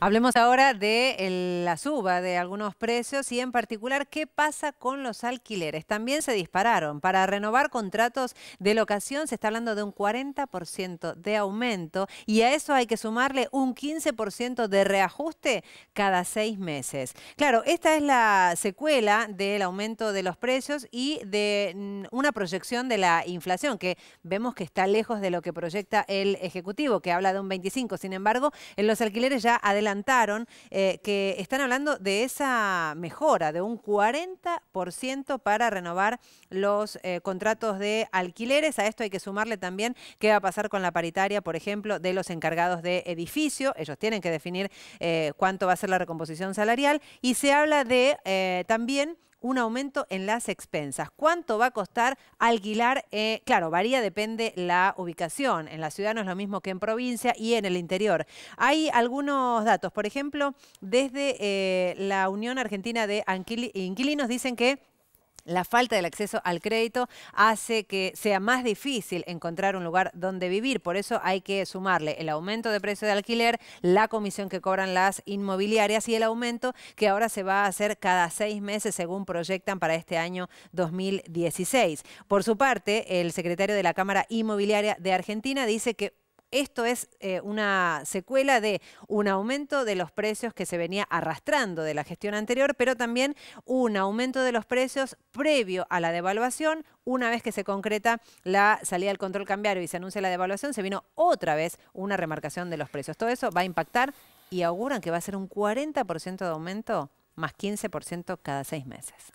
Hablemos ahora de la suba de algunos precios y en particular qué pasa con los alquileres. También se dispararon. Para renovar contratos de locación se está hablando de un 40% de aumento y a eso hay que sumarle un 15% de reajuste cada seis meses. Claro, esta es la secuela del aumento de los precios y de mm, una proyección de la inflación que vemos que está lejos de lo que proyecta el Ejecutivo, que habla de un 25. Sin embargo, en los alquileres ya adelante adelantaron eh, que están hablando de esa mejora de un 40% para renovar los eh, contratos de alquileres. A esto hay que sumarle también qué va a pasar con la paritaria, por ejemplo, de los encargados de edificio. Ellos tienen que definir eh, cuánto va a ser la recomposición salarial. Y se habla de también un aumento en las expensas. ¿Cuánto va a costar alquilar? Eh, claro, varía, depende la ubicación. En la ciudad no es lo mismo que en provincia y en el interior. Hay algunos datos, por ejemplo, desde eh, la Unión Argentina de Inquilinos dicen que la falta del acceso al crédito hace que sea más difícil encontrar un lugar donde vivir. Por eso hay que sumarle el aumento de precio de alquiler, la comisión que cobran las inmobiliarias y el aumento que ahora se va a hacer cada seis meses según proyectan para este año 2016. Por su parte, el secretario de la Cámara Inmobiliaria de Argentina dice que esto es eh, una secuela de un aumento de los precios que se venía arrastrando de la gestión anterior, pero también un aumento de los precios previo a la devaluación. Una vez que se concreta la salida del control cambiario y se anuncia la devaluación, se vino otra vez una remarcación de los precios. Todo eso va a impactar y auguran que va a ser un 40% de aumento más 15% cada seis meses.